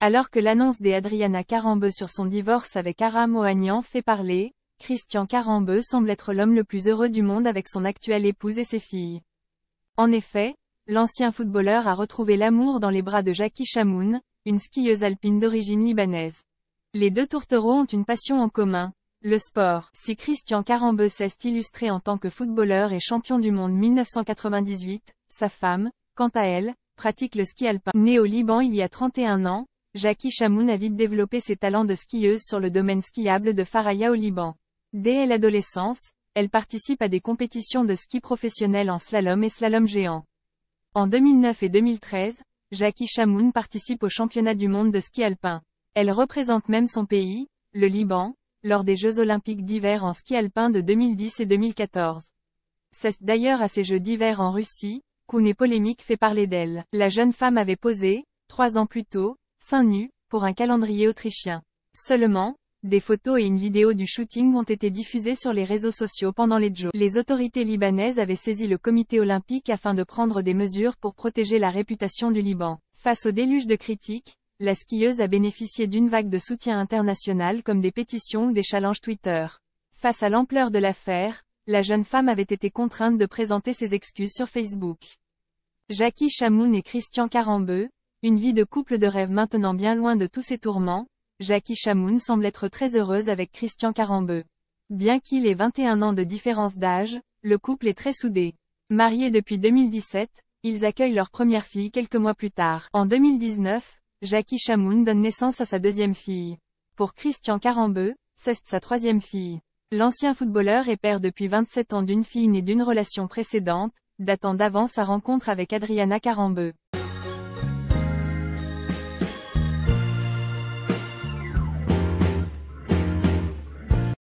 Alors que l'annonce des Adriana Carambeu sur son divorce avec Aram Ohanian fait parler, Christian Carambeu semble être l'homme le plus heureux du monde avec son actuelle épouse et ses filles. En effet, l'ancien footballeur a retrouvé l'amour dans les bras de Jackie Chamoun, une skieuse alpine d'origine libanaise. Les deux tourtereaux ont une passion en commun. Le sport. Si Christian Carambeu cesse illustré en tant que footballeur et champion du monde 1998, sa femme, quant à elle, pratique le ski alpin. Né au Liban il y a 31 ans, Jackie Chamoun a vite développé ses talents de skieuse sur le domaine skiable de Faraya au Liban. Dès l'adolescence, elle participe à des compétitions de ski professionnel en slalom et slalom géant. En 2009 et 2013, Jackie Chamoun participe au championnat du monde de ski alpin. Elle représente même son pays, le Liban, lors des Jeux olympiques d'hiver en ski alpin de 2010 et 2014. C'est d'ailleurs à ces Jeux d'hiver en Russie, qu'une polémique fait parler d'elle. La jeune femme avait posé, trois ans plus tôt, seins nu, pour un calendrier autrichien. Seulement, des photos et une vidéo du shooting ont été diffusées sur les réseaux sociaux pendant les Jeux. Les autorités libanaises avaient saisi le comité olympique afin de prendre des mesures pour protéger la réputation du Liban. Face au déluge de critiques, la skieuse a bénéficié d'une vague de soutien international comme des pétitions ou des challenges Twitter. Face à l'ampleur de l'affaire, la jeune femme avait été contrainte de présenter ses excuses sur Facebook. Jackie Chamoun et Christian Carambeu, une vie de couple de rêve maintenant bien loin de tous ses tourments, Jackie Chamoun semble être très heureuse avec Christian Carambeu. Bien qu'il ait 21 ans de différence d'âge, le couple est très soudé. Mariés depuis 2017, ils accueillent leur première fille quelques mois plus tard. En 2019, Jackie Chamoun donne naissance à sa deuxième fille. Pour Christian Carambeu, c'est sa troisième fille. L'ancien footballeur est père depuis 27 ans d'une fille née d'une relation précédente, datant d'avant sa rencontre avec Adriana Carambeu.